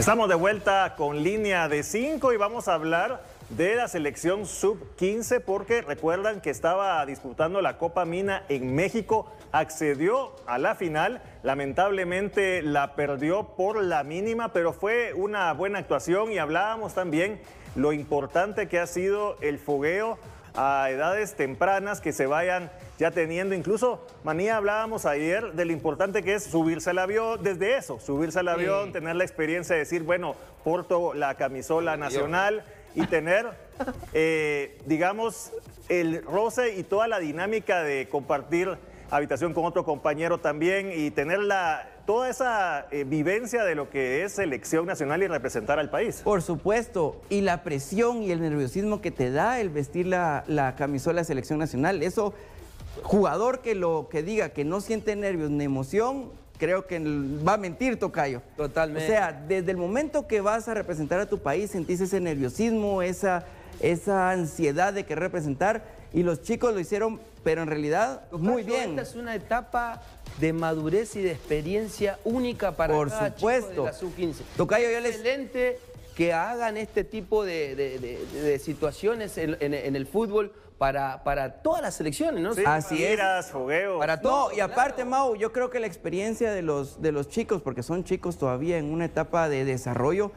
Estamos de vuelta con línea de 5 y vamos a hablar de la selección sub-15 porque recuerdan que estaba disputando la Copa Mina en México, accedió a la final, lamentablemente la perdió por la mínima, pero fue una buena actuación y hablábamos también lo importante que ha sido el fogueo a edades tempranas que se vayan ya teniendo. Incluso, Manía, hablábamos ayer de lo importante que es subirse al avión, desde eso, subirse al avión, tener la experiencia de decir, bueno, porto la camisola nacional y tener, eh, digamos, el roce y toda la dinámica de compartir habitación con otro compañero también y tener la, toda esa eh, vivencia de lo que es selección nacional y representar al país. Por supuesto, y la presión y el nerviosismo que te da el vestir la, camisola de selección nacional, eso, jugador que lo que diga que no siente nervios ni emoción, creo que va a mentir, Tocayo. Totalmente. O sea, desde el momento que vas a representar a tu país, sentís ese nerviosismo, esa, esa ansiedad de querer representar y los chicos lo hicieron, pero en realidad muy bien. Esta es una etapa de madurez y de experiencia única para Por supuesto. la sub-15. Tocayo, yo Excelente que hagan este tipo de, situaciones en, el fútbol para, para todas las selecciones, ¿no? Así es. Para todo. y aparte, Mau, yo creo que la experiencia de los, de los chicos, porque son chicos todavía en una etapa de desarrollo,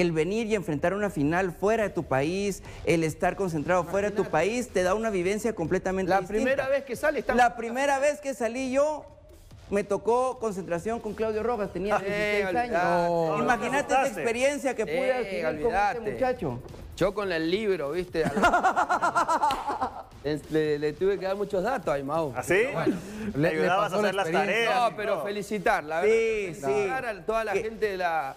el venir y enfrentar una final fuera de tu país, el estar concentrado fuera de tu país, te da una vivencia completamente la distinta. La primera vez que sale La primera vez que salí yo, me tocó concentración con Claudio Rojas, tenía 16 ah, eh, años. Imagínate la experiencia que pude eh, este muchacho. Yo con el libro, ¿viste? le, tuve que dar muchos datos a Imau. ¿Así? ¿Ah, bueno, le, ayudabas a hacer las tareas. No, pero felicitarla. felicitar, la verdad. Sí, sí. A toda la gente de la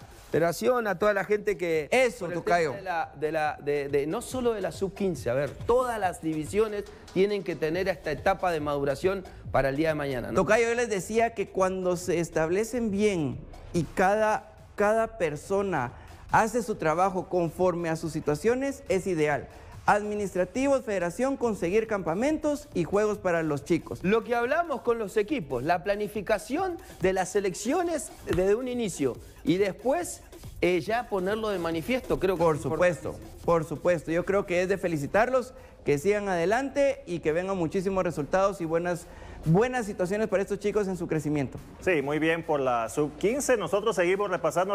a toda la gente que... Eso, Tocayo. De la, de no solo de la sub-15, a ver, todas las divisiones tienen que tener esta etapa de maduración para el día de mañana. ¿no? Tocayo, yo les decía que cuando se establecen bien y cada, cada persona hace su trabajo conforme a sus situaciones, es ideal administrativos, federación, conseguir campamentos y juegos para los chicos. Lo que hablamos con los equipos, la planificación de las elecciones desde un inicio y después eh, ya ponerlo de manifiesto, creo que... Por supuesto, por supuesto. Yo creo que es de felicitarlos, que sigan adelante y que vengan muchísimos resultados y buenas buenas situaciones para estos chicos en su crecimiento. Sí, muy bien por la sub-15. Nosotros seguimos repasando.